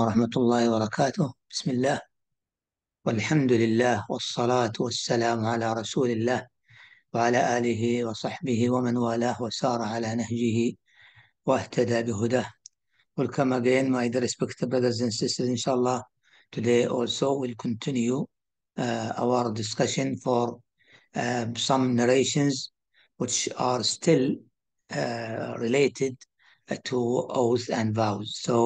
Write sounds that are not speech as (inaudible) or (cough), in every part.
عليكم ورحمة الله وبركاته بسم الله والحمد لله والصلاة والسلام على رسول الله وعلى آله وصحبه ومن والاه وسار على نهجه واهتدى بهداه Welcome again my dear respected brothers and sisters inshallah today also we'll continue uh, our discussion for uh, some narrations which are still uh, related to oaths and vows so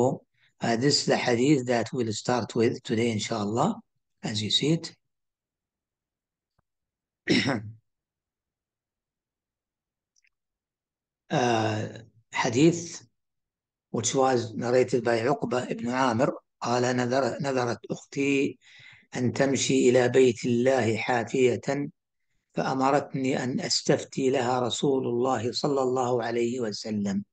Uh, this is the hadith that we'll start with today, inshallah, as you see it. uh, hadith which was narrated by عقبة ibn Amr قال نذر, نذرت أختي أن تمشي إلى بيت الله حافية فأمرتني أن أستفتي لها رسول الله صلى الله عليه وسلم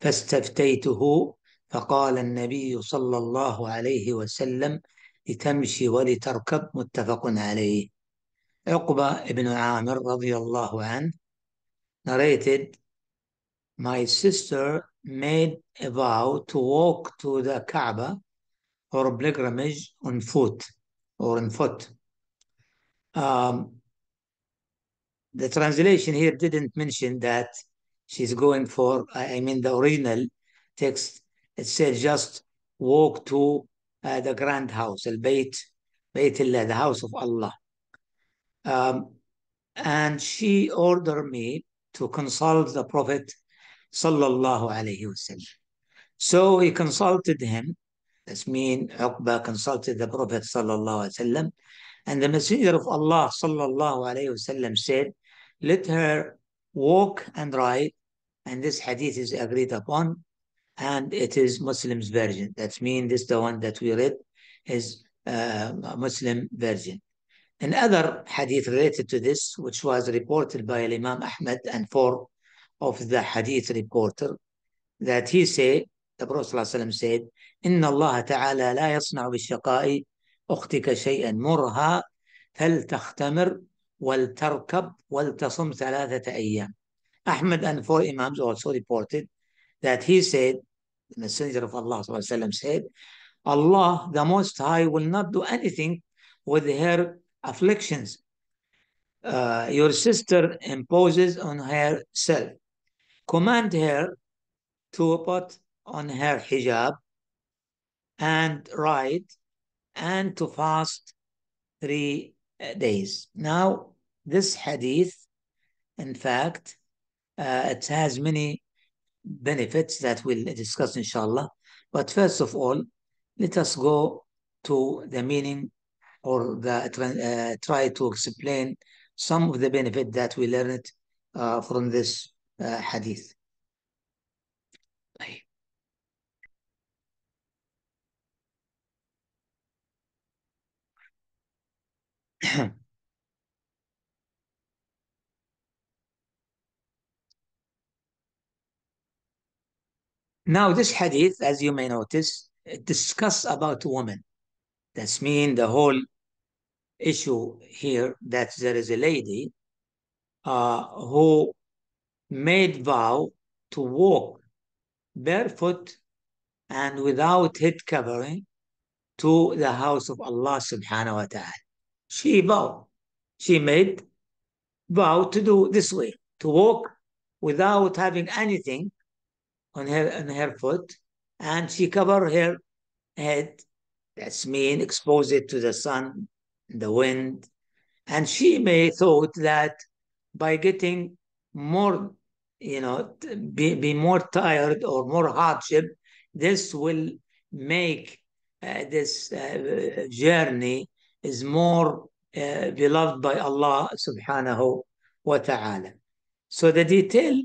فاستفتيته فقال النبي صلى الله عليه وسلم لتمشي ولتركب متفق عليه بن عامر رضي الله عنه narrated, My sister made a vow to walk to the Kaaba or pilgrimage on foot or on foot. Um, the translation here didn't mention that she's going for, I mean, the original text It says just walk to uh, the grand house, al Bayt, Baytillah, the house of Allah. Um, and she ordered me to consult the Prophet sallallahu alaihi wasallam. So he consulted him. That's mean Uqba consulted the Prophet sallallahu alaihi wasallam, and the Messenger of Allah sallallahu alaihi wasallam said, "Let her walk and ride." And this hadith is agreed upon and it is Muslim's version. That means this the one that we read is uh, Muslim version. Another hadith related to this, which was reported by Imam Ahmed and four of the hadith reporter, that he said, the Prophet ﷺ said, إن الله تعالى لا يصنع بالشقاء أختك شيئا مرها فلتختمر ولتركب ولتصم ثلاثة أيام. Ahmed and four Imams also reported that he said the Messenger of Allah وسلم, said, Allah the Most High will not do anything with her afflictions. Uh, your sister imposes on herself. Command her to put on her hijab and ride and to fast three uh, days. Now, this hadith, in fact, uh, it has many benefits that we'll discuss inshallah. But first of all, let us go to the meaning or the, uh, try to explain some of the benefit that we learned uh, from this uh, hadith. (clears throat) Now, this hadith, as you may notice, discuss about women. That's mean the whole issue here that there is a lady uh, who made vow to walk barefoot and without head covering to the house of Allah subhanahu wa ta'ala. She vowed, she made vow to do this way, to walk without having anything on her on her foot, and she covered her head. That's mean expose it to the sun, the wind, and she may thought that by getting more, you know, be, be more tired or more hardship, this will make uh, this uh, journey is more uh, beloved by Allah subhanahu wa ta'ala. So the detail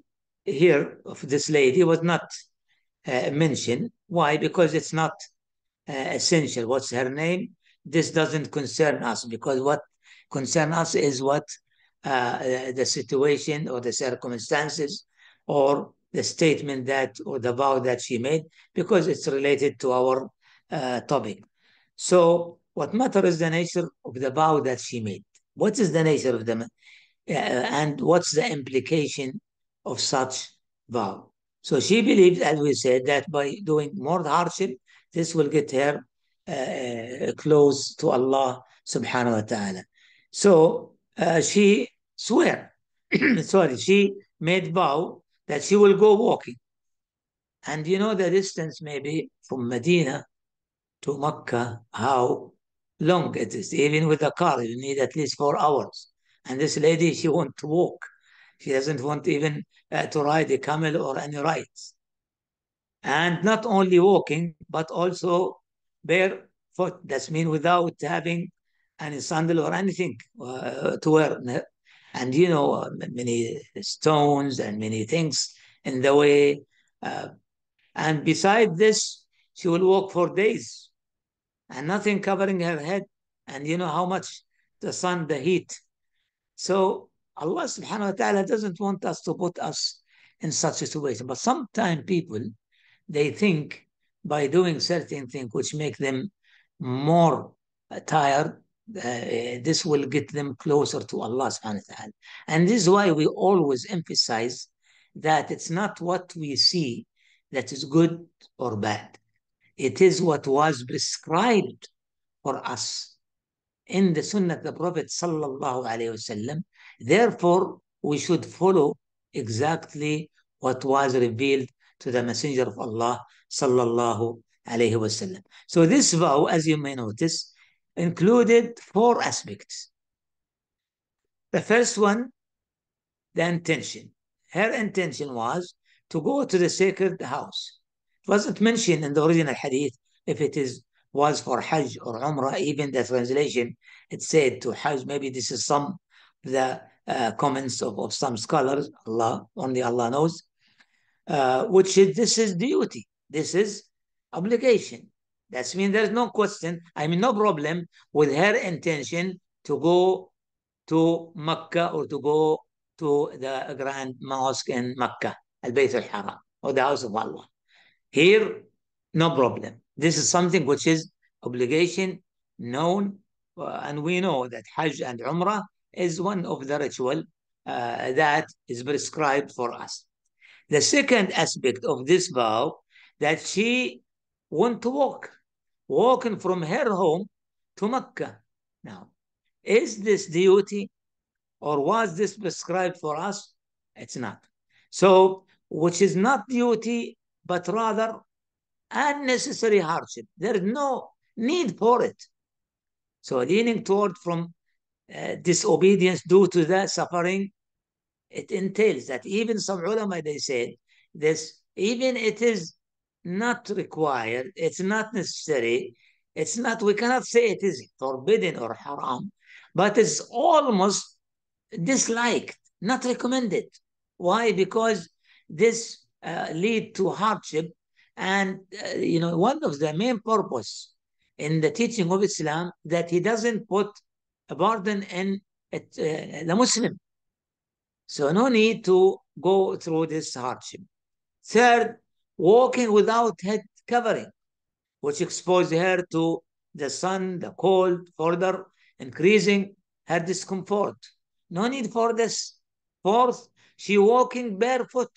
here of this lady was not uh, mentioned. Why? Because it's not uh, essential. What's her name? This doesn't concern us because what concerns us is what uh, uh, the situation or the circumstances or the statement that or the vow that she made because it's related to our uh, topic. So what matters is the nature of the vow that she made. What is the nature of the uh, and what's the implication of such vow. So she believes, as we said, that by doing more hardship, this will get her uh, uh close to Allah subhanahu wa ta'ala. So uh, she swear, (clears throat) sorry, she made vow that she will go walking. And you know the distance maybe from Medina to Mecca, how long it is. Even with a car, you need at least four hours. And this lady, she want to walk. She doesn't want even uh, to ride a camel or any rides. And not only walking, but also barefoot. That's mean without having any sandal or anything uh, to wear. And you know, uh, many stones and many things in the way. Uh, and beside this, she will walk for days and nothing covering her head. And you know how much the sun, the heat. So Allah subhanahu wa ta'ala doesn't want us to put us in such situation. But sometimes people, they think by doing certain things which make them more tired, uh, this will get them closer to Allah subhanahu wa ta'ala. And this is why we always emphasize that it's not what we see that is good or bad. It is what was prescribed for us in the sunnah of the Prophet sallallahu alayhi wasallam Therefore, we should follow exactly what was revealed to the Messenger of Allah sallallahu alayhi wasallam. So this vow, as you may notice, included four aspects. The first one, the intention. Her intention was to go to the sacred house. It wasn't mentioned in the original hadith if it is was for Hajj or Umrah, even the translation it said to Hajj, maybe this is some the uh, comments of, of some scholars, Allah, only Allah knows, uh, which is this is duty, this is obligation. That's mean there's no question, I mean, no problem with her intention to go to Mecca or to go to the grand mosque in Mecca, Al Bayt al Haram, or the house of Allah. Here, no problem. This is something which is obligation known, uh, and we know that Hajj and Umrah is one of the ritual uh, that is prescribed for us. The second aspect of this vow that she went to walk, walking from her home to Mecca. Now, is this duty or was this prescribed for us? It's not. So, which is not duty, but rather unnecessary hardship. There is no need for it. So leaning toward from uh, disobedience due to the suffering it entails that even some ulama they said this even it is not required it's not necessary it's not we cannot say it is forbidden or haram but it's almost disliked not recommended why because this uh, lead to hardship and uh, you know one of the main purpose in the teaching of islam that he doesn't put burden and uh, the Muslim. So no need to go through this hardship. Third, walking without head covering, which exposed her to the sun, the cold, further increasing her discomfort. No need for this. Fourth, she walking barefoot,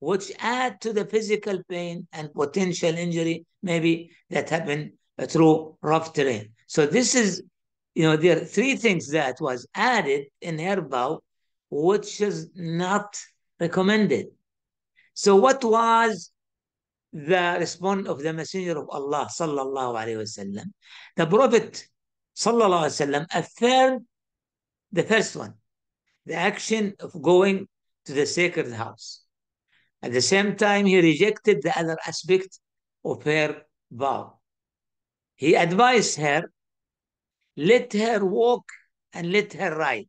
which add to the physical pain and potential injury maybe that happen through rough terrain. So this is you know, there are three things that was added in herbal, which is not recommended. So what was the response of the messenger of Allah sallallahu alaihi wasallam? The prophet sallallahu alaihi wasallam affirmed the first one, the action of going to the sacred house. At the same time, he rejected the other aspect of her vow. He advised her let her walk and let her ride.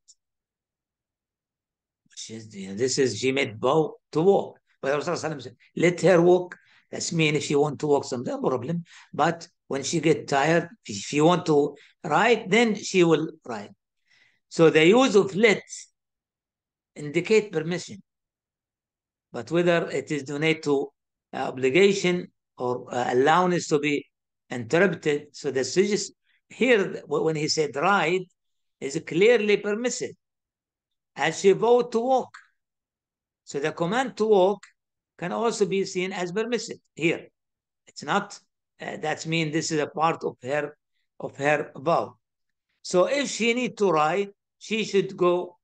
She's, this is, she made bow to walk. But Rasulullah said, let her walk. That's mean if she want to walk, some no problem. But when she get tired, if she want to ride, then she will ride. So the use of let indicate permission. But whether it is donate to uh, obligation or uh, allowance to be interrupted, so the here, when he said ride, is clearly permissive. As she vowed to walk. So the command to walk can also be seen as permissive here. It's not, uh, that means this is a part of her, of her vow. So if she need to ride, she should go.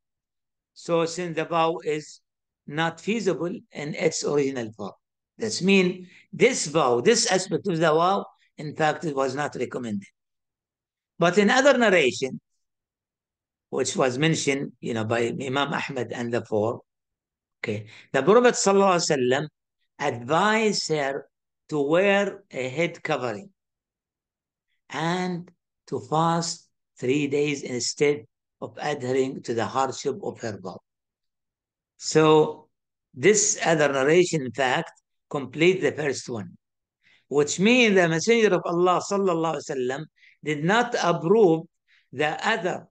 So since the vow is not feasible in its original form. this means this vow, this aspect of the vow, in fact, it was not recommended. But in other narration, which was mentioned, you know, by Imam Ahmad and the four, okay, the Prophet ﷺ advised her to wear a head covering and to fast three days instead of adhering to the hardship of her vow. So this other narration, in fact, complete the first one, which means the Messenger of Allah sallallahu alaihi did not approve the other,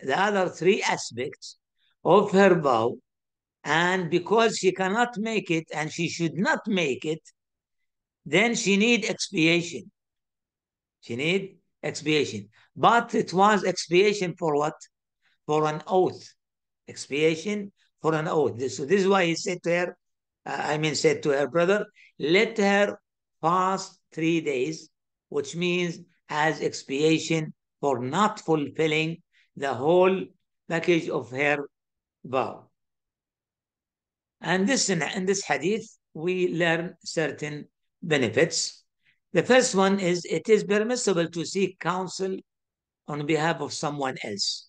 the other three aspects of her vow, and because she cannot make it and she should not make it, then she need expiation. She need expiation. But it was expiation for what? For an oath. Expiation for an oath. So this is why he said to her, uh, I mean said to her brother, let her fast three days, which means as expiation for not fulfilling the whole package of her vow. And this in, in this hadith, we learn certain benefits. The first one is it is permissible to seek counsel on behalf of someone else.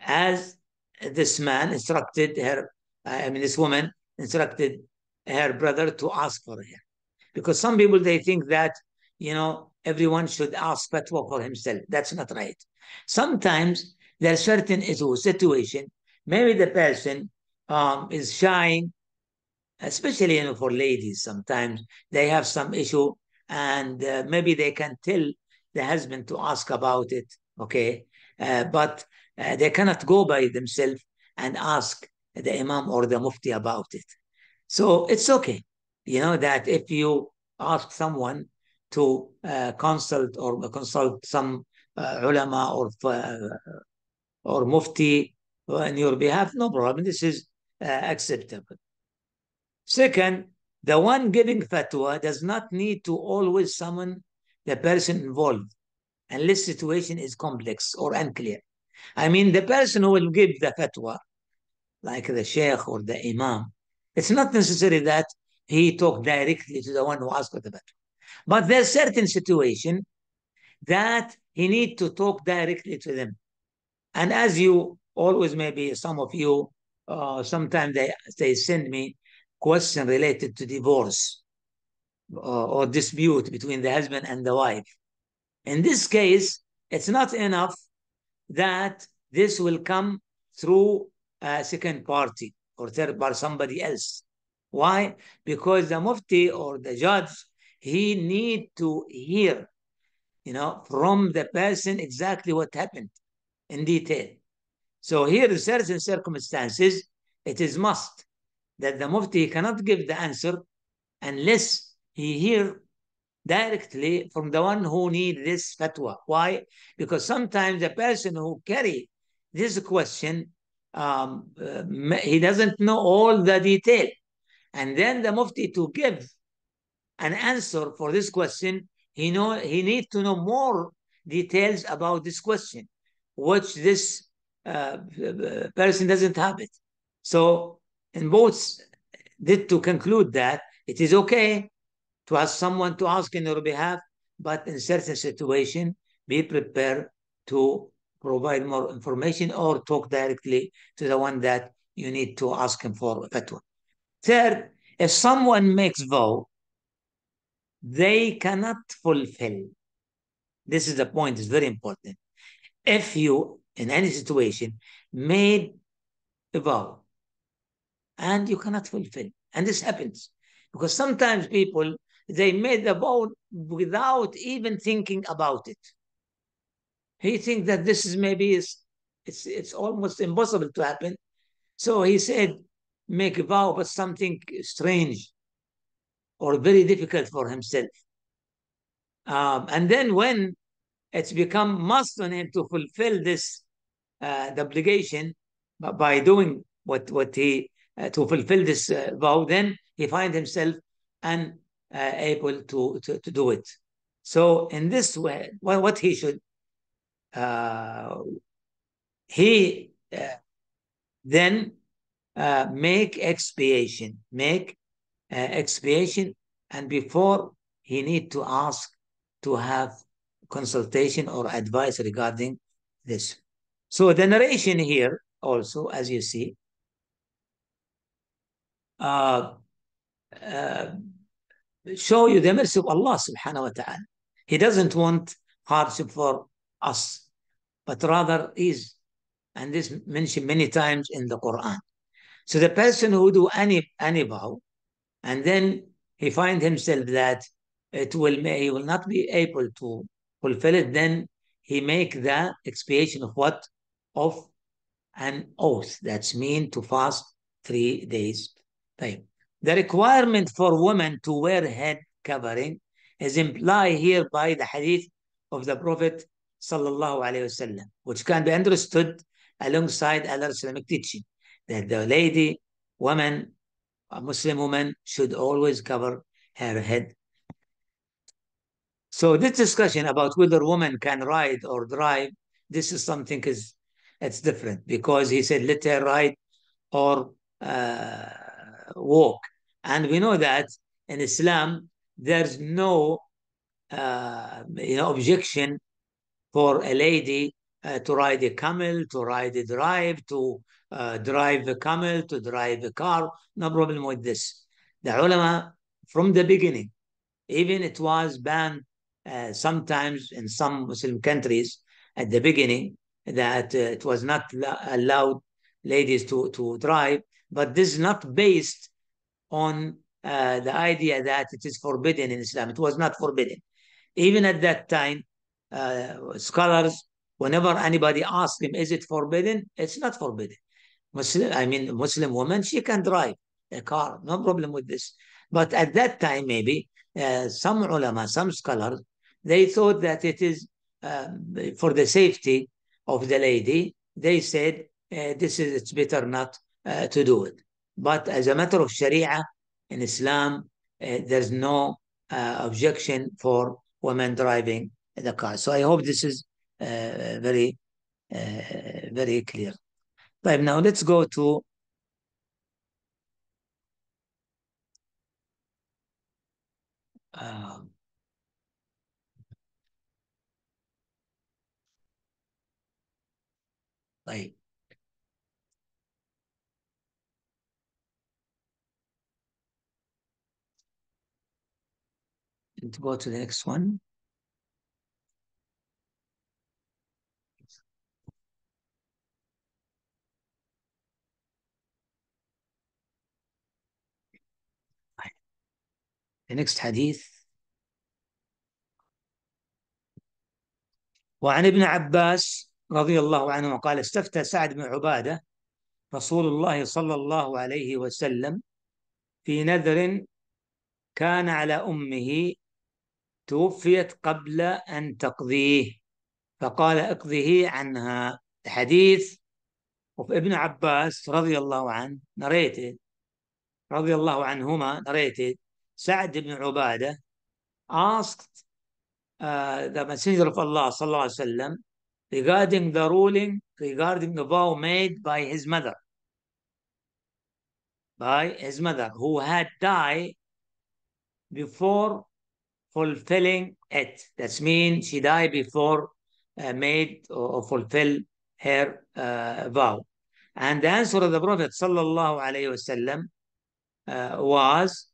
As this man instructed her, I mean, this woman instructed her brother to ask for her. Because some people, they think that, you know, everyone should ask fatwa for himself. That's not right. Sometimes there certain is situation, maybe the person um, is shy, especially you know, for ladies sometimes, they have some issue and uh, maybe they can tell the husband to ask about it, okay? Uh, but uh, they cannot go by themselves and ask the imam or the mufti about it. So it's okay, you know, that if you ask someone to uh, consult or consult some uh, ulama or uh, or mufti on your behalf, no problem. This is uh, acceptable. Second, the one giving fatwa does not need to always summon the person involved unless situation is complex or unclear. I mean, the person who will give the fatwa, like the sheikh or the imam, it's not necessary that he talk directly to the one who asked for the fatwa. But there's certain situation that he need to talk directly to them. And as you always, maybe some of you, uh, sometimes they, they send me question related to divorce uh, or dispute between the husband and the wife. In this case, it's not enough that this will come through a second party or third by somebody else. Why? Because the mufti or the judge he need to hear, you know, from the person exactly what happened in detail. So here, certain circumstances, it is must that the mufti cannot give the answer unless he hear directly from the one who need this fatwa. Why? Because sometimes the person who carry this question, um, uh, he doesn't know all the detail. And then the mufti to give an answer for this question, he know he needs to know more details about this question, which this uh, person doesn't have it. So, and both did to conclude that it is okay to ask someone to ask in your behalf, but in certain situation, be prepared to provide more information or talk directly to the one that you need to ask him for a fatwa. Third, if someone makes vote they cannot fulfill. This is the point, it's very important. If you, in any situation, made a vow and you cannot fulfill, and this happens because sometimes people they made a vow without even thinking about it. He thinks that this is maybe is it's it's almost impossible to happen. So he said, make a vow, but something strange or very difficult for himself. Um, and then when it's become must on him to fulfill this uh, obligation by doing what what he uh, to fulfill this uh, vow, then he finds himself unable to, to, to do it. So in this way, what he should uh, he uh, then uh, make expiation, make uh, expiation, and before he need to ask to have consultation or advice regarding this. So the narration here also, as you see, uh, uh, show you the mercy of Allah subhanahu wa ta'ala. He doesn't want hardship for us, but rather is. And this mentioned many times in the Quran. So the person who do any, any vow, and then he find himself that it will he will not be able to fulfill it. Then he make the expiation of what of an oath. That's mean to fast three days time. The requirement for women to wear head covering is implied here by the hadith of the Prophet wasallam, which can be understood alongside other Islamic teaching that the lady, woman a Muslim woman should always cover her head. So this discussion about whether woman can ride or drive, this is something is it's different because he said let her ride or uh, walk, and we know that in Islam there's no uh, you know, objection for a lady uh, to ride a camel, to ride a drive, to uh, drive a camel, to drive a car. No problem with this. The ulama, from the beginning, even it was banned uh, sometimes in some Muslim countries at the beginning that uh, it was not allowed ladies to, to drive. But this is not based on uh, the idea that it is forbidden in Islam. It was not forbidden. Even at that time, scholars Whenever anybody asks him, is it forbidden? It's not forbidden. Muslim, I mean, Muslim woman, she can drive a car, no problem with this. But at that time, maybe uh, some ulama, some scholars, they thought that it is uh, for the safety of the lady. They said uh, this is it's better not uh, to do it. But as a matter of Sharia in Islam, uh, there's no uh, objection for women driving the car. So I hope this is uh, very, uh, very clear. Right, now let's go to um, like and go to the next one. The next hadith. وعن ابن عباس رضي الله عنه قال استفتى سعد بن عبادة رسول الله صلى الله عليه وسلم في نذر كان على أمه توفيت قبل أن تقضيه فقال اقضه عنها حديث وفي ابن عباس رضي الله عنه نريته رضي الله عنهما نريته سعد بن عبادة asked uh, the Messenger of Allah صلى الله عليه وسلم regarding the ruling regarding the vow made by his mother by his mother who had died before fulfilling it that means she died before uh, made or fulfill her uh, vow and the answer of the prophet صلى الله عليه وسلم uh, was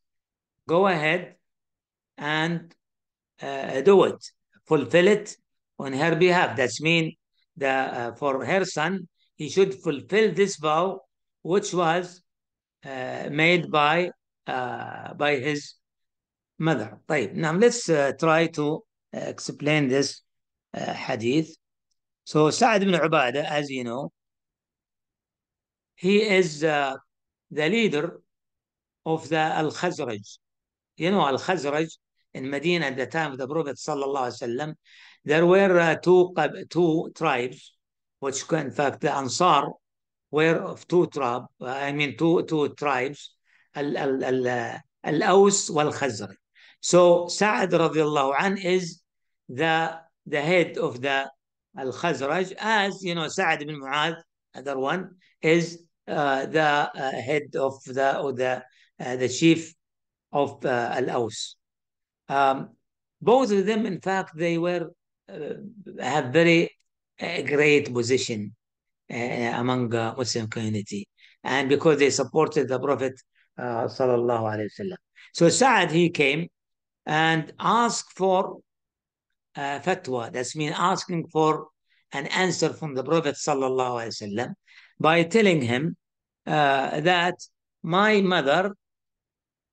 go ahead and uh, do it, fulfill it on her behalf. That's mean the uh, for her son, he should fulfill this vow which was uh, made by uh, by his mother. طيب. Now let's uh, try to explain this uh, hadith. So Saad bin ibn Ubadah, as you know, he is the leader of the Al-Khazraj, you know, Al-Khazraj in Medina at the time of the Prophet وسلم, there were uh, two, two tribes, which in fact the Ansar were of two tribes. Uh, I mean two, two tribes, uh, Al-Aws wal-Khazraj. So Sa'ad radiallahu an is the, the head of the Al-Khazraj as, you know, Sa'ad ibn Mu'adh, other one, is uh, the uh, head of the, or the, uh, the chief of uh, Al-Aus. Um, both of them, in fact, they were uh, have very uh, great position uh, among uh, Muslim community, and because they supported the Prophet uh, sallallahu alaihi wasallam. So Sa'ad he came and asked for fatwa. That's mean asking for an answer from the Prophet sallallahu alaihi wasallam by telling him that my mother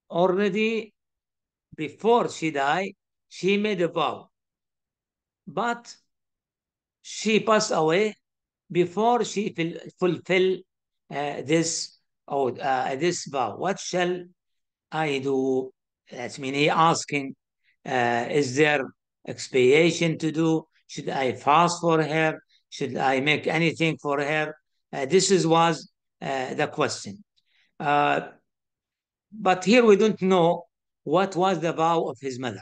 already before she died, she made a vow. But she passed away before she fulfill uh, this or oh, uh, this vow. What shall I do? That's mean he asking, uh, is there expiation to do? Should I fast for her? Should I make anything for her? Uh, this is, was uh, the question. Uh, but here we don't know what was the vow of his mother.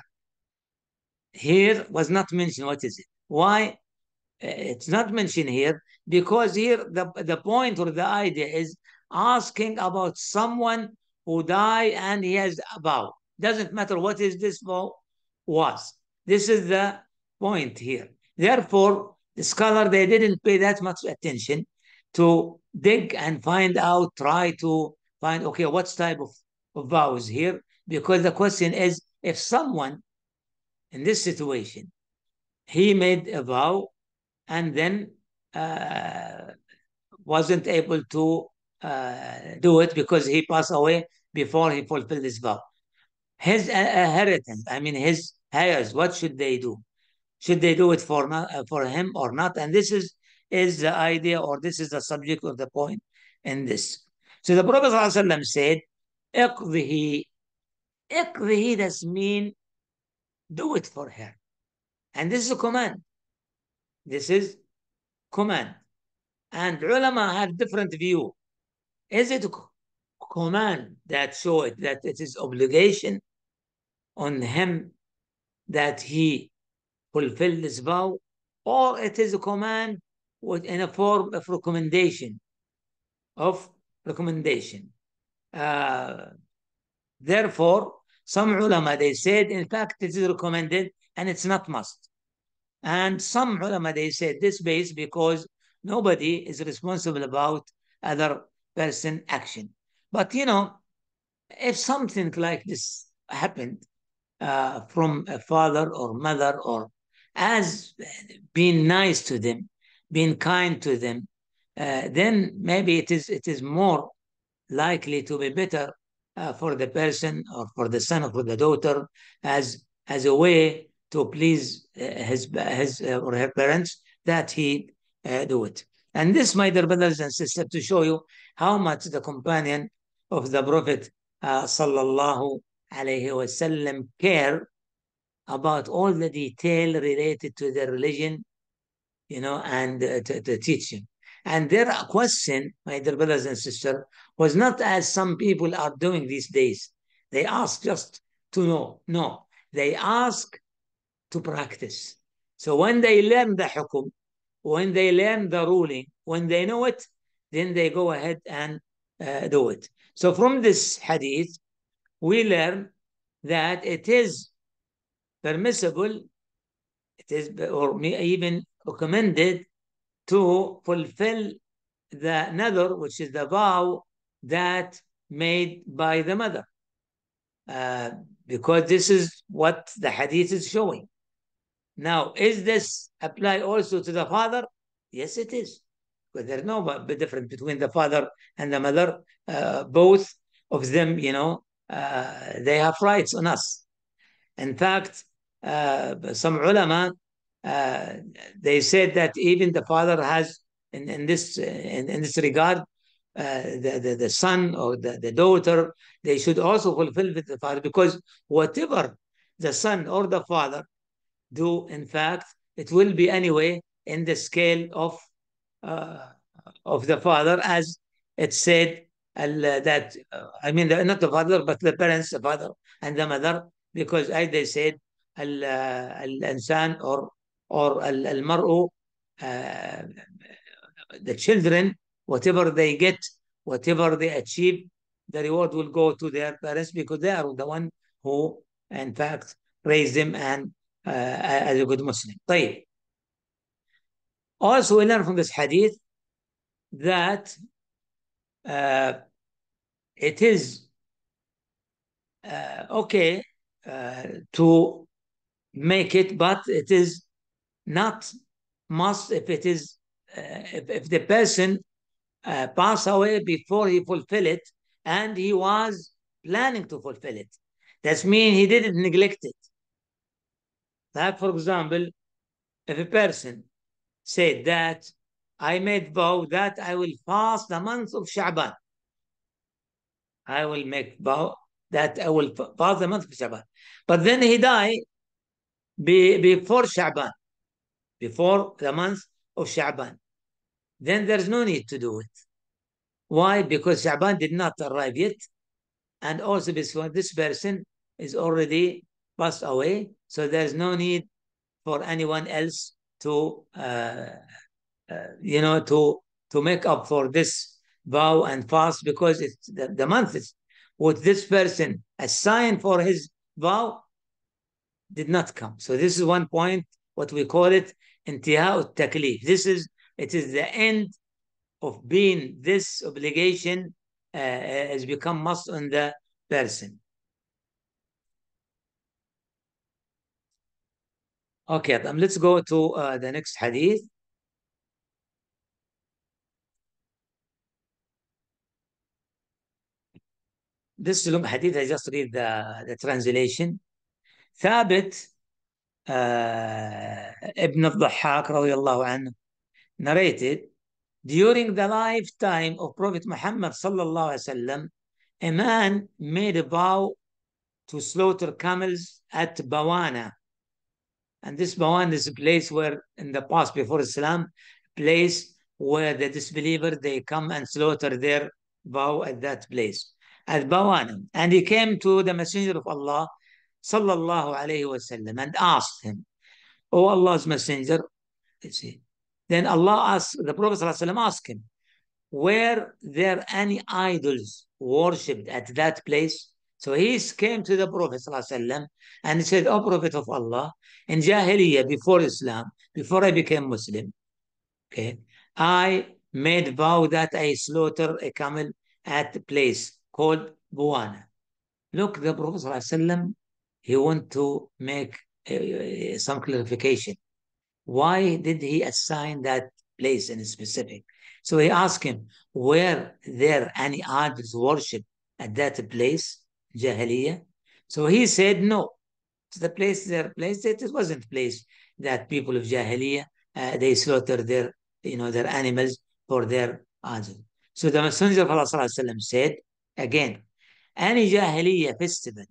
Here was not mentioned. What is it? Why? Uh, it's not mentioned here because here the, the point or the idea is asking about someone who died and he has a vow. Doesn't matter what is this vow was. This is the point here. Therefore, the scholar they didn't pay that much attention to dig and find out, try to find okay, what's type of vows here because the question is if someone in this situation he made a vow and then uh, wasn't able to uh, do it because he passed away before he fulfilled his vow. His uh, inheritance, I mean his heirs, what should they do? Should they do it for for him or not? And this is is the idea or this is the subject or the point in this. So the Prophet ﷺ said, اقضه اقضه does mean do it for her. And this is a command. This is command. And ulama have different view. Is it command that show it that it is obligation on him that he fulfill this vow, or it is a command in a form of recommendation, of recommendation. Uh, therefore, some ulama, they said, in fact, it is recommended and it's not must. And some ulama, they said this base because nobody is responsible about other person action. But, you know, if something like this happened uh, from a father or mother or as being nice to them, being kind to them, uh, then maybe it is it is more likely to be better uh, for the person or for the son or for the daughter as as a way to please uh, his his uh, or her parents that he uh, do it. And this, my dear brothers and sisters, to show you how much the companion of the Prophet uh, sallallahu alaihi wasallam care about all the detail related to the religion, you know, and uh, the teaching. And their question, my dear brothers and sisters, was not as some people are doing these days. They ask just to know. No, they ask to practice. So when they learn the hukum, when they learn the ruling, when they know it, then they go ahead and uh, do it. So from this hadith, we learn that it is permissible, it is or even recommended to fulfill the nether, which is the vow that made by the mother. Uh, because this is what the hadith is showing. Now, is this apply also to the father? Yes, it is. But there's no difference between the father and the mother. Uh, both of them, you know, uh, they have rights on us. In fact, uh, some ulama they said that even the father has in, in this in, in this regard uh, the, the, the son or the, the daughter, they should also fulfill with the father because whatever the son or the father do, in fact, it will be anyway in the scale of uh, of the father, as it said uh, that uh, I mean the, not the father but the parents, the father and the mother, because as they said, al uh, insan or or المرء uh, the children whatever they get whatever they achieve the reward will go to their parents because they are the one who in fact raised them and uh, as a good Muslim. طيب. Also we learn from this hadith that uh, it is uh, okay uh, to make it, but it is not must if it is uh, if, if, the person uh, pass away before he fulfill it and he was planning to fulfill it that means he didn't neglect it like for example if a person said that i made vow that i will fast the month of sha'ban i will make vow that i will fast the month of sha'ban but then he died be, before sha'ban before the month of Sha'ban. Then there's no need to do it. Why? Because Sha'ban did not arrive yet. And also because this person is already passed away. So there's no need for anyone else to, uh, uh, you know, to, to make up for this vow and fast because it's the, the month is what this person assigned for his vow did not come. So this is one point what we call it intihau taklif. This is it is the end of being this obligation uh, uh has become must on the person. Okay, then let's go to uh, the next hadith. This is long hadith, I just read the, the translation. ثابت ابن الضحاك رضي الله عنه narrated during the lifetime of Prophet Muhammad صلى الله عليه وسلم a man made a vow to slaughter camels at Bawana and this Bawana is a place where in the past before Islam place where the disbelievers they come and slaughter their vow at that place at Bawana and he came to the messenger of Allah sallallahu alayhi wasallam and asked him, Oh Allah's messenger, Then Allah asked, the Prophet sallallahu asked him, were there any idols worshipped at that place? So he came to the Prophet ﷺ and he said, "Oh Prophet of Allah, in Jahiliyyah, before Islam, before I became Muslim, okay, I made vow that I slaughter a camel at a place called Buwana. Look, the Prophet ﷺ he want to make uh, some clarification. Why did he assign that place in specific? So he asked him, were there any idols worship at that place, Jahiliya?" So he said no. So the place There, place that it wasn't place that people of Jahiliya uh, they slaughtered their you know their animals for their idols. So the Messenger of Allah said again, any Jahiliya festival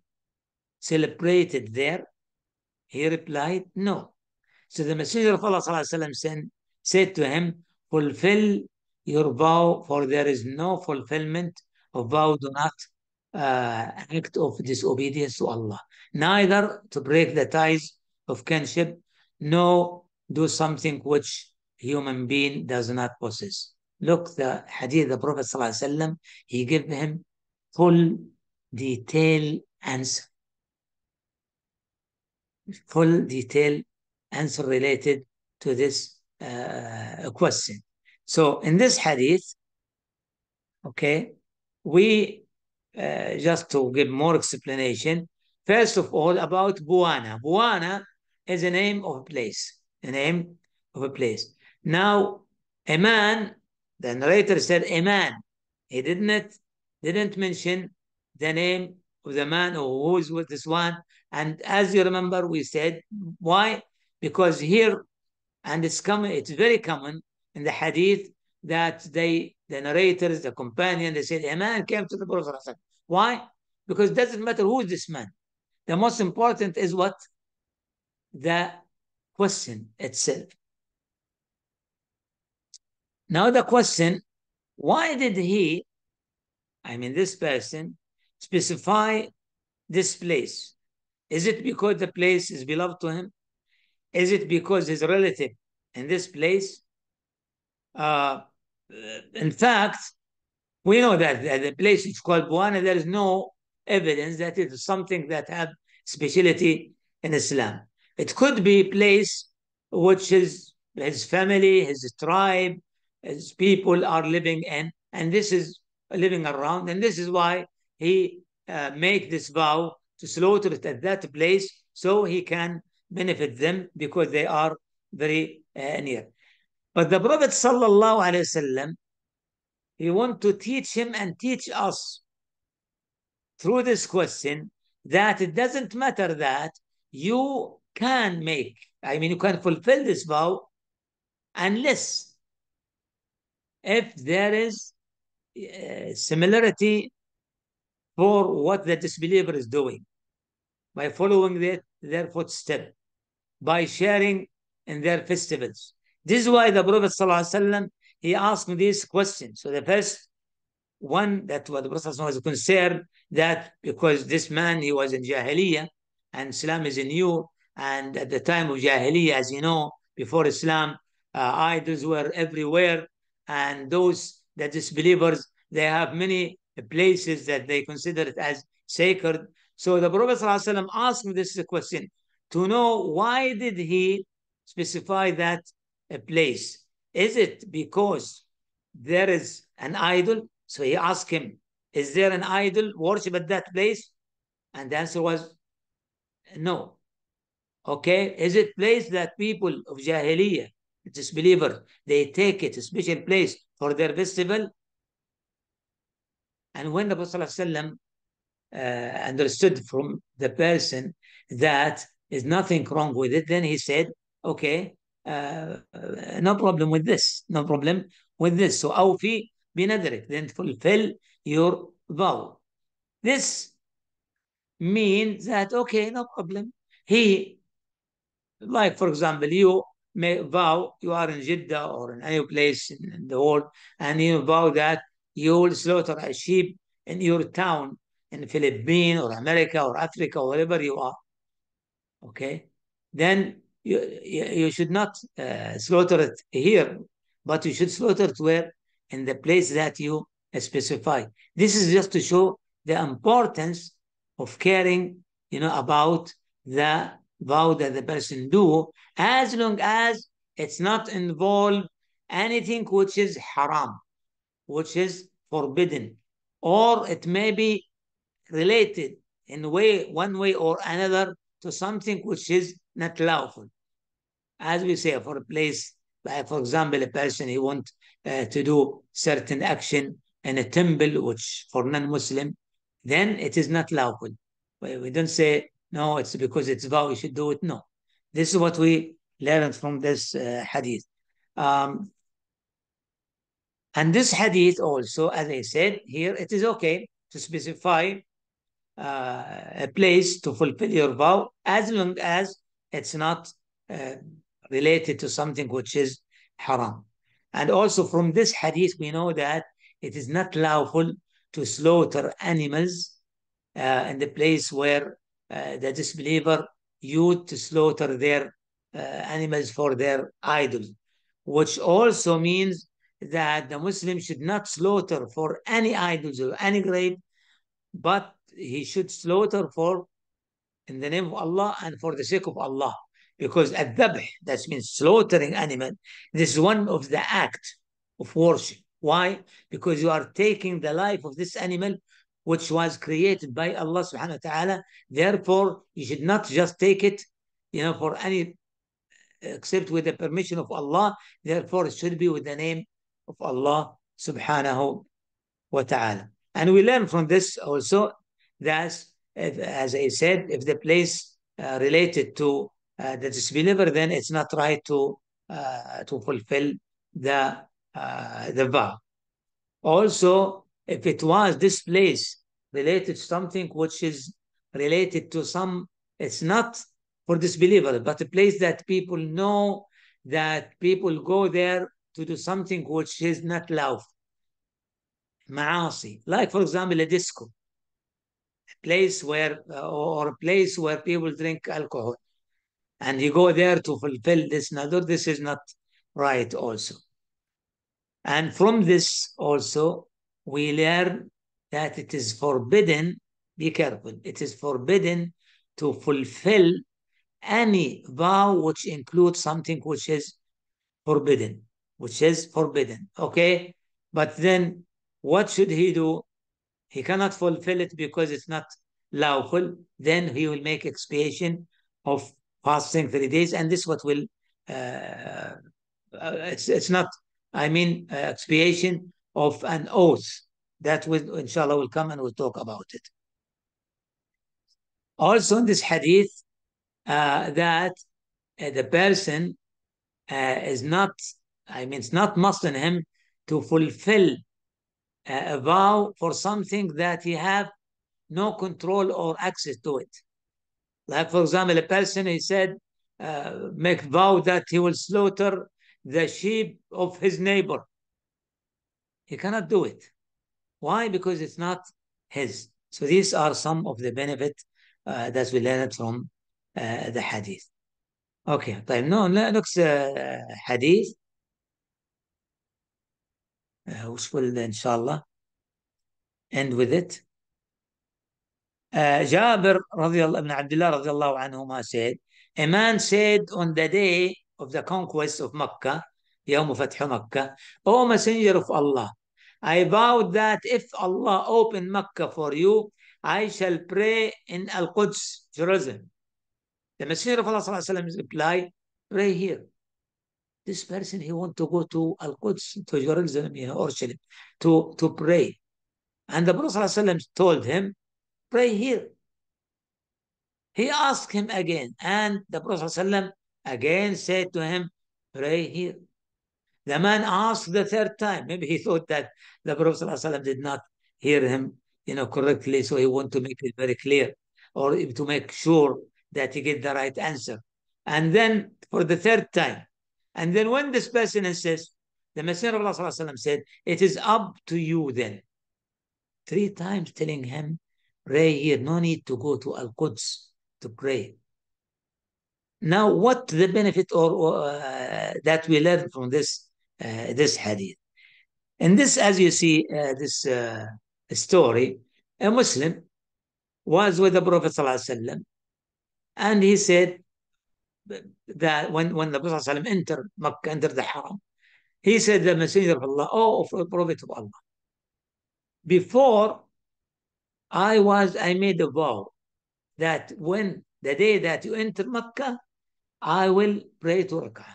celebrated there? He replied, No. So the Messenger of Allah وسلم, said to him, Fulfill your vow, for there is no fulfillment of vow, do not uh, act of disobedience to Allah, neither to break the ties of kinship, nor do something which human being does not possess. Look, the hadith, the Prophet ﷺ, he gave him full detail answer full detail answer related to this uh, question. So in this hadith, okay, we uh, just to give more explanation. First of all, about Buana. Buana is a name of a place, a name of a place. Now, a man, the narrator said a man. He didn't didn't mention the name of the man or who is with this one and as you remember, we said why? Because here, and it's common, it's very common in the hadith that they, the narrators, the companion, they said, a man came to the Prophet. Why? Because it doesn't matter who is this man. The most important is what? The question itself. Now the question, why did he, I mean this person, specify this place? Is it because the place is beloved to him? Is it because his relative in this place? Uh, uh in fact, we know that, that the place is called Buana. There is no evidence that it is something that have speciality in Islam. It could be a place which is his family, his tribe, his people are living in, and this is living around, and this is why he uh, make this vow to slaughter it at that place so he can benefit them because they are very uh, near. But the Prophet sallallahu wasallam, he want to teach him and teach us through this question that it doesn't matter that you can make, I mean, you can fulfill this vow unless if there is uh, similarity for what the disbeliever is doing by following their, their footstep, by sharing in their festivals. This is why the Prophet ﷺ, he asked these questions. So the first one that what the Prophet was concerned that because this man he was in Jahiliyyah and Islam is new, and at the time of Jahiliyyah, as you know, before Islam, uh, idols were everywhere, and those the disbelievers they have many places that they consider it as sacred. So the Prophet ﷺ asked me this question to know why did he specify that place? Is it because there is an idol? So he asked him, is there an idol worship at that place? And the answer was no. Okay, is it place that people of Jahiliyyah, disbeliever, they take it, a special place for their festival? And when the Prophet ﷺ, uh, understood from the person that is nothing wrong with it, then he said, okay, uh, no problem with this, no problem with this. So, awfi binadrik, then fulfill your vow. This means that, okay, no problem. He, like for example, you may vow, you are in Jeddah or in any place in the world, and you vow that you will slaughter a sheep in your town in Philippines or America or Africa or wherever you are. Okay, then you you should not uh, slaughter it here, but you should slaughter it where in the place that you specify. This is just to show the importance of caring, you know, about the vow that the person do, as long as it's not involved anything which is haram which is forbidden or it may be related in way one way or another to something which is not lawful as we say for a place like for example a person he want uh, to do certain action in a temple which for non-muslim then it is not lawful we don't say no it's because it's vow you should do it no this is what we learned from this uh, hadith um, and this hadith also, as I said here, it is okay to specify uh, a place to fulfill your vow as long as it's not uh, related to something which is haram. And also from this hadith, we know that it is not lawful to slaughter animals uh, in the place where uh, the disbeliever used to slaughter their uh, animals for their idols, which also means that the Muslim should not slaughter for any idols or any grave, but he should slaughter for in the name of Allah and for the sake of Allah. Because at that means slaughtering animal, this is one of the act of worship. Why? Because you are taking the life of this animal which was created by Allah subhanahu wa ta'ala. Therefore, you should not just take it, you know, for any except with the permission of Allah. Therefore, it should be with the name of Allah subhanahu wa ta'ala. And we learn from this also that, if, as I said, if the place uh, related to uh, the disbeliever, then it's not right to uh, to fulfill the uh, the vow. Also, if it was this place related to something which is related to some, it's not for disbeliever, but a place that people know that people go there to do something which is not love, maasi, like for example a disco, a place where uh, or a place where people drink alcohol, and you go there to fulfill this nadur. This is not right also. And from this also we learn that it is forbidden. Be careful. It is forbidden to fulfill any vow which includes something which is forbidden which is forbidden. Okay? But then what should he do? He cannot fulfill it because it's not lawful. Then he will make expiation of fasting three days. And this what will, uh, it's, it's not, I mean, uh, expiation of an oath. That will, inshallah, will come and we'll talk about it. Also in this hadith, uh, that uh, the person uh, is not I mean, it's not must on him to fulfill a vow for something that he have no control or access to it. Like, for example, a person, he said, uh, make vow that he will slaughter the sheep of his neighbor. He cannot do it. Why? Because it's not his. So these are some of the benefit uh, that we learned from uh, the hadith. Okay, طيب no, next uh, hadith. وصفوا لنا إن شاء الله end with it جابر رضي الله, ابن عبد الله رضي الله عنهما said a man said on the day of the conquest of مكة يوم فتح مكة O messenger of Allah I vow that if Allah open Mecca for you I shall pray in Al-Quds Jerusalem the messenger of Allah صلى الله عليه وسلم replied pray here This person, he want to go to Al-Quds, to Jerusalem, you Jerusalem, to, to pray. And the Prophet ﷺ told him, pray here. He asked him again, and the Prophet ﷺ again said to him, pray here. The man asked the third time. Maybe he thought that the Prophet ﷺ did not hear him, you know, correctly, so he want to make it very clear or to make sure that he get the right answer. And then for the third time, and then when this person insists, the Messenger of Allah said, It is up to you then. Three times telling him, Pray here, no need to go to Al Quds to pray. Now, what the benefit or, or uh, that we learn from this uh, this hadith? In this, as you see, uh, this uh, story, a Muslim was with the Prophet ﷺ, and he said, that when when the Prophet ﷺ entered Mecca, entered the Haram, he said the Messenger of Allah, oh, of Prophet of Allah. Before I was, I made a vow that when the day that you enter Mecca, I will pray to Rak'ah.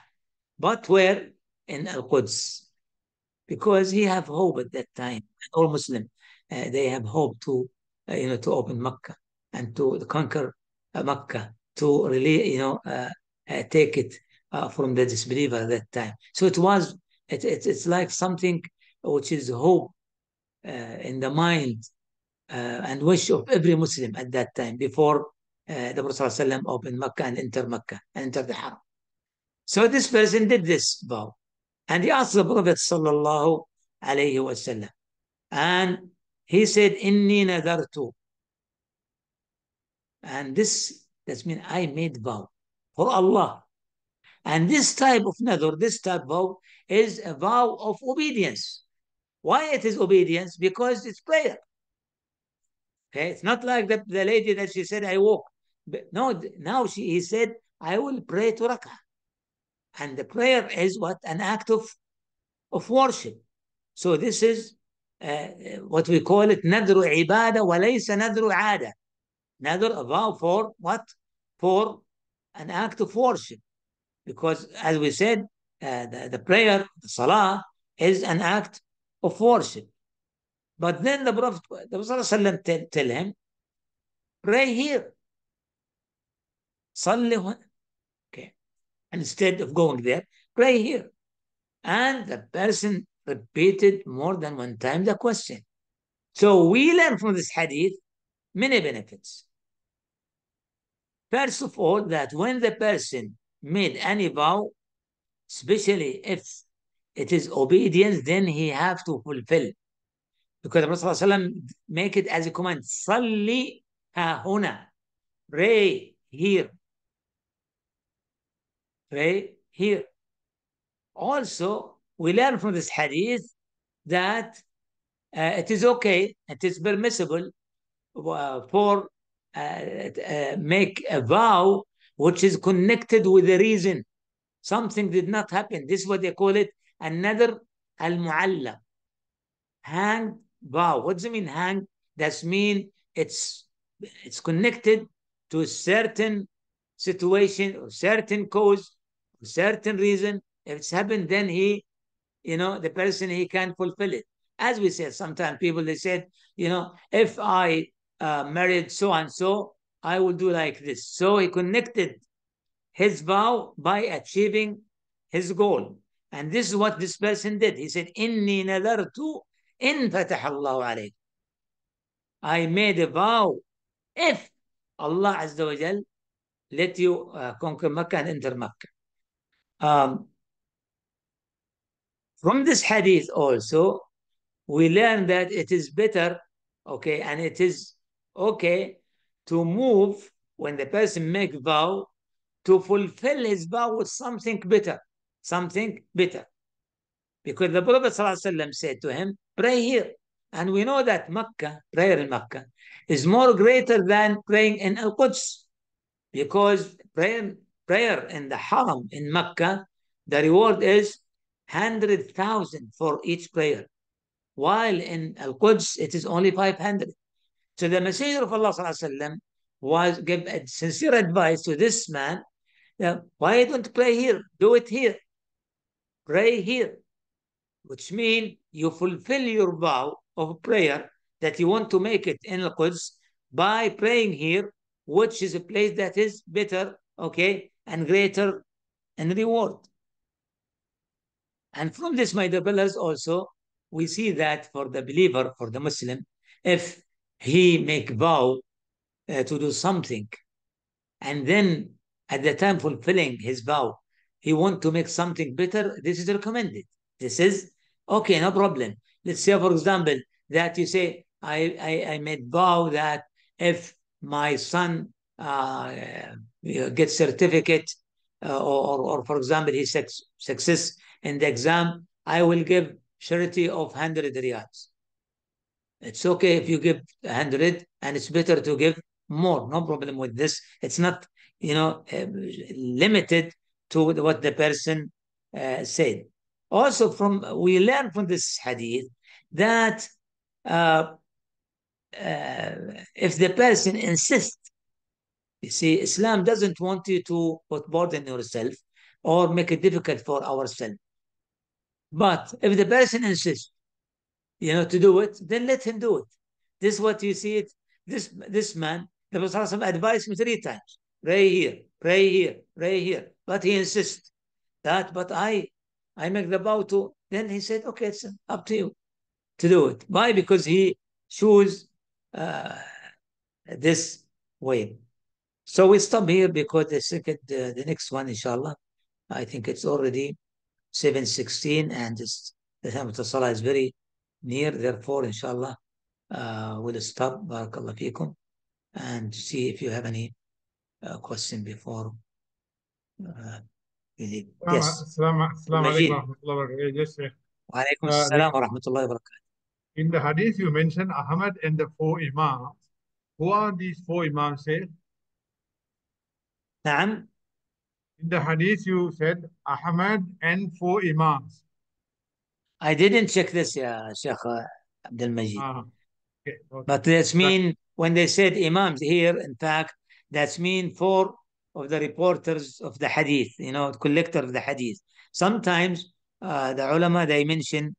But where? In Al-Quds. Because he have hope at that time. All Muslim, uh, they have hope to, uh, you know, to open Mecca and to conquer uh, Mecca, to really, you know, uh, uh, take it uh, from the disbeliever at that time. So it was, it, it, it's like something which is hope uh, in the mind and wish of every Muslim at that time before the Prophet ﷺ opened Mecca and entered Mecca and entered the Haram. So this person did this vow. And he asked the Prophet sallallahu alayhi wasallam. And he said, Inni nadartu. And this, that means I made vow for Allah. And this type of nether, this type of vow, is a vow of obedience. Why it is obedience? Because it's prayer. Okay, it's not like the, the lady that she said, I walk. But no, now she he said, I will pray to Raqqa. And the prayer is what? An act of, of worship. So this is uh, uh what we call it nadru ibadah walaysa nadru ada. Nadr a vow for what? For an act of worship. Because as we said, uh, the, the prayer, the salah, is an act of worship. But then the Prophet, the Prophet tell, tell him, pray here. Salli Okay. And instead of going there, pray here. And the person repeated more than one time the question. So we learn from this hadith many benefits. First of all, that when the person made any vow, especially if it is obedience, then he have to fulfill. Because the Prophet ﷺ make it as a command, Salli ha huna, pray here. Pray here. Also, we learn from this hadith that uh, it is okay, it is permissible uh, for uh, uh, make a vow which is connected with the reason. Something did not happen. This is what they call it another al mualla hang vow. What does it mean Hang. That's mean it's it's connected to a certain situation or certain cause, or certain reason. If it's happened, then he, you know, the person he can fulfill it. As we said, sometimes people they said, you know, if I uh, married so and so, I will do like this. So he connected his vow by achieving his goal. And this is what this person did. He said, Inni nadartu in fatahallahu alayk. I made a vow if Allah Azza wa Jal let you uh, conquer Mecca and enter Mecca. Um, from this hadith also, we learn that it is better, okay, and it is okay, to move when the person make vow to fulfill his vow with something better, something better. Because the Prophet ﷺ said to him, pray here. And we know that Mecca, prayer in Mecca, is more greater than praying in Al-Quds. Because prayer, prayer in the Haram in Mecca, the reward is 100,000 for each prayer. While in Al-Quds, it is only 500. So the messenger of Allah وسلم, was give a sincere advice to this man. Why don't pray here? Do it here. Pray here. Which means you fulfill your vow of prayer that you want to make it in the quds by praying here, which is a place that is better, okay, and greater in reward. And from this, my dear brothers, also, we see that for the believer, for the Muslim, if he make vow uh, to do something and then at the time fulfilling his vow he want to make something better this is recommended this is okay no problem let's say for example that you say i i, I made vow that if my son uh, uh gets certificate uh, or, or for example he success in the exam i will give charity of 100 riyals it's okay if you give 100 and it's better to give more. No problem with this. It's not, you know, uh, limited to what the person uh, said. Also, from we learn from this hadith that uh, eh, if the person insists, you see, Islam doesn't want you to put burden yourself or make it difficult for ourselves. But if the person insists, you know, to do it, then let him do it. This is what you see it. This this man, the Prophet advised him three times. Pray here, pray here, pray here. But he insists that, but I I make the bow to. Then he said, okay, it's up to you to do it. Why? Because he chose uh, this way. So we stop here because the second, uh, the next one, inshallah, I think it's already 7.16 and it's, the time of the Salah is very near. Therefore, inshallah, uh, we'll stop. Barakallah fikum. And see if you have any uh, question before. Uh, yes. السلام alaikum. Wa ورحمة الله وبركاته. Yes, sir. Uh, In the hadith, you mentioned Ahmad and the four imams. Who are these four imams, sir? نعم. In the hadith, you said Ahmad and four imams. I didn't check this, yeah, uh, Sheikh uh, Abdul Majid. Uh-huh. Okay. But that's mean when they said imams here, in fact, that's mean four of the reporters of the hadith, you know, collector of the hadith. Sometimes uh, the ulama they mention